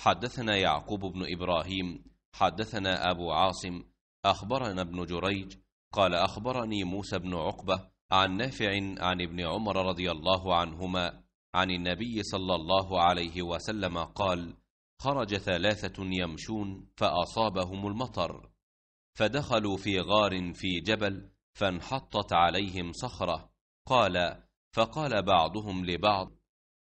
حدثنا يعقوب بن إبراهيم حدثنا أبو عاصم أخبرنا ابن جريج قال أخبرني موسى بن عقبة عن نافع عن ابن عمر رضي الله عنهما عن النبي صلى الله عليه وسلم قال خرج ثلاثة يمشون فأصابهم المطر فدخلوا في غار في جبل فانحطت عليهم صخرة قال فقال بعضهم لبعض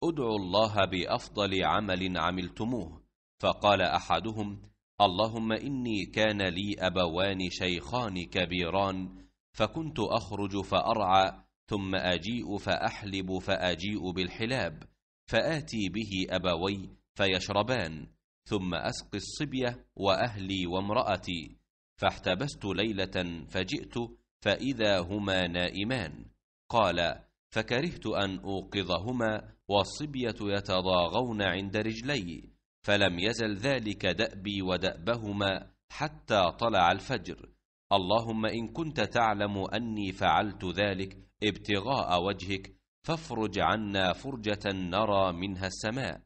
ادعوا الله بأفضل عمل عملتموه فقال احدهم اللهم اني كان لي ابوان شيخان كبيران فكنت اخرج فارعى ثم اجيء فاحلب فاجيء بالحلاب فاتي به ابوي فيشربان ثم اسقي الصبيه واهلي وامراتي فاحتبست ليله فجئت فاذا هما نائمان قال فكرهت ان اوقظهما والصبيه يتضاغون عند رجلي فلم يزل ذلك دأبي ودأبهما حتى طلع الفجر اللهم إن كنت تعلم أني فعلت ذلك ابتغاء وجهك فافرج عنا فرجة نرى منها السماء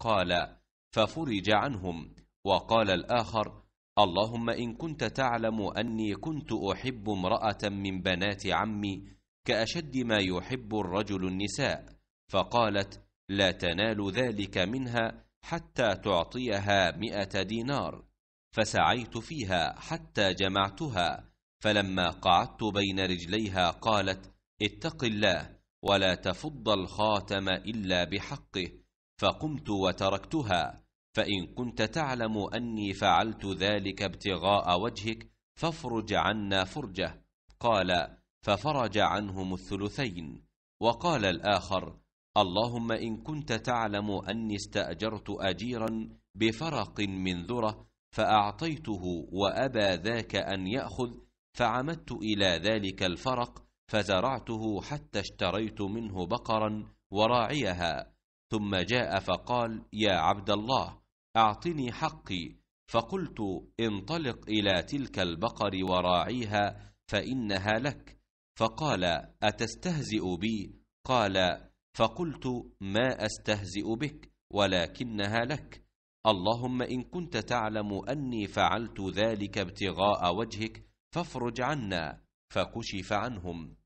قال ففرج عنهم وقال الآخر اللهم إن كنت تعلم أني كنت أحب امرأة من بنات عمي كأشد ما يحب الرجل النساء فقالت لا تنال ذلك منها حتى تعطيها مئة دينار فسعيت فيها حتى جمعتها فلما قعدت بين رجليها قالت اتق الله ولا تفض الخاتم إلا بحقه فقمت وتركتها فإن كنت تعلم أني فعلت ذلك ابتغاء وجهك فافرج عنا فرجه قال ففرج عنهم الثلثين وقال الآخر اللهم إن كنت تعلم أني استأجرت أجيرا بفرق من ذرة فأعطيته وأبى ذاك أن يأخذ فعمدت إلى ذلك الفرق فزرعته حتى اشتريت منه بقرا وراعيها ثم جاء فقال يا عبد الله أعطني حقي فقلت انطلق إلى تلك البقر وراعيها فإنها لك فقال أتستهزئ بي قال فقلت ما أستهزئ بك ولكنها لك اللهم إن كنت تعلم أني فعلت ذلك ابتغاء وجهك فافرج عنا فكشف عنهم